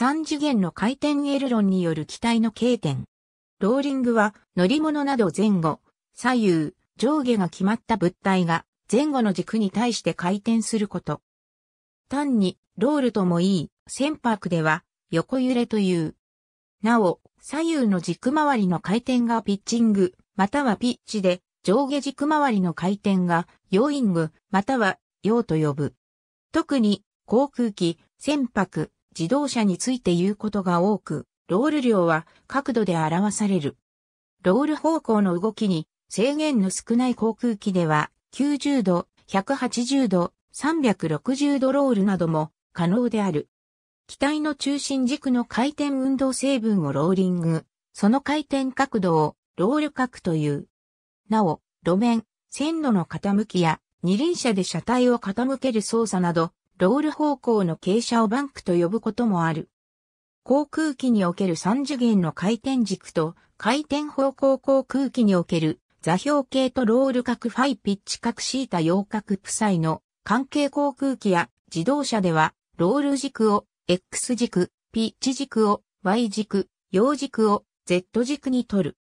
三次元の回転エルロンによる機体の K 点。ローリングは乗り物など前後、左右、上下が決まった物体が前後の軸に対して回転すること。単にロールともいい船舶では横揺れという。なお、左右の軸周りの回転がピッチング、またはピッチで、上下軸周りの回転が、ヨーイング、または、ヨーと呼ぶ。特に、航空機、船舶、自動車について言うことが多く、ロール量は角度で表される。ロール方向の動きに制限の少ない航空機では90度、180度、360度ロールなども可能である。機体の中心軸の回転運動成分をローリング、その回転角度をロール角という。なお、路面、線路の傾きや二輪車で車体を傾ける操作など、ロール方向の傾斜をバンクと呼ぶこともある。航空機における三次元の回転軸と回転方向航空機における座標系とロール角ファイピッチ角シータ洋角プサイの関係航空機や自動車ではロール軸を X 軸、ピッチ軸を Y 軸、洋軸を Z 軸に取る。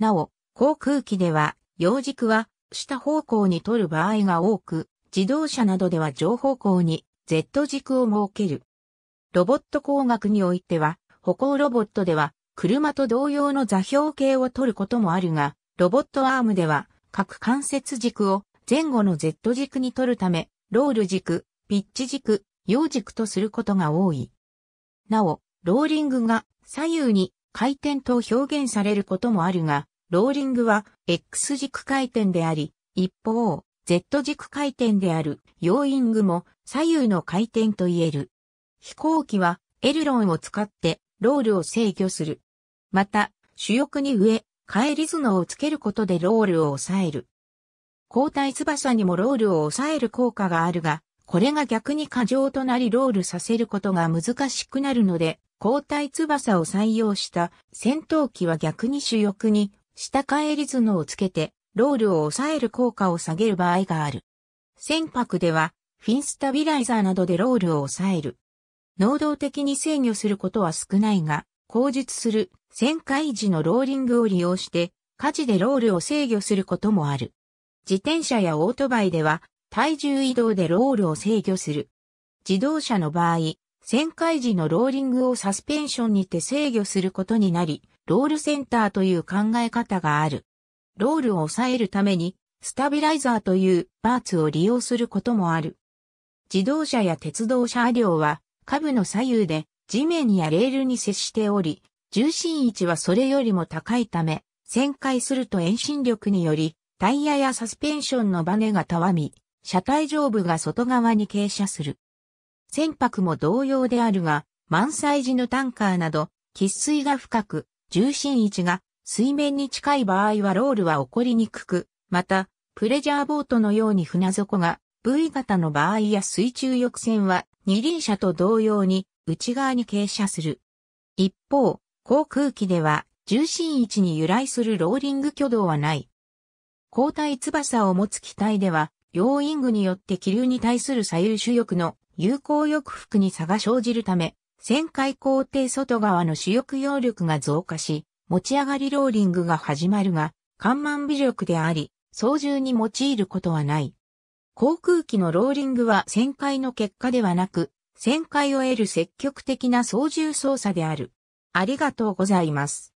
なお、航空機では洋軸は下方向に取る場合が多く、自動車などでは上方向に Z 軸を設ける。ロボット工学においては、歩行ロボットでは、車と同様の座標形を取ることもあるが、ロボットアームでは、各関節軸を前後の Z 軸に取るため、ロール軸、ピッチ軸、用軸とすることが多い。なお、ローリングが左右に回転と表現されることもあるが、ローリングは X 軸回転であり、一方、Z 軸回転であるヨーイングも左右の回転と言える。飛行機はエルロンを使ってロールを制御する。また、主翼に上、返り頭脳をつけることでロールを抑える。交代翼にもロールを抑える効果があるが、これが逆に過剰となりロールさせることが難しくなるので、交代翼を採用した戦闘機は逆に主翼に下返り頭脳をつけて、ロールを抑える効果を下げる場合がある。船舶ではフィンスタビライザーなどでロールを抑える。能動的に制御することは少ないが、口述する旋回時のローリングを利用して、火事でロールを制御することもある。自転車やオートバイでは、体重移動でロールを制御する。自動車の場合、旋回時のローリングをサスペンションにて制御することになり、ロールセンターという考え方がある。ロールを抑えるために、スタビライザーというパーツを利用することもある。自動車や鉄道車両は、下部の左右で地面やレールに接しており、重心位置はそれよりも高いため、旋回すると遠心力により、タイヤやサスペンションのバネがたわみ、車体上部が外側に傾斜する。船舶も同様であるが、満載時のタンカーなど、喫水が深く、重心位置が水面に近い場合はロールは起こりにくく、また、プレジャーボートのように船底が V 型の場合や水中翼船は二輪車と同様に内側に傾斜する。一方、航空機では重心位置に由来するローリング挙動はない。交代翼を持つ機体では、要因具によって気流に対する左右主翼の有効翼服に差が生じるため、旋回工程外側の主翼揚力が増加し、持ち上がりローリングが始まるが、緩慢微力であり、操縦に用いることはない。航空機のローリングは旋回の結果ではなく、旋回を得る積極的な操縦操作である。ありがとうございます。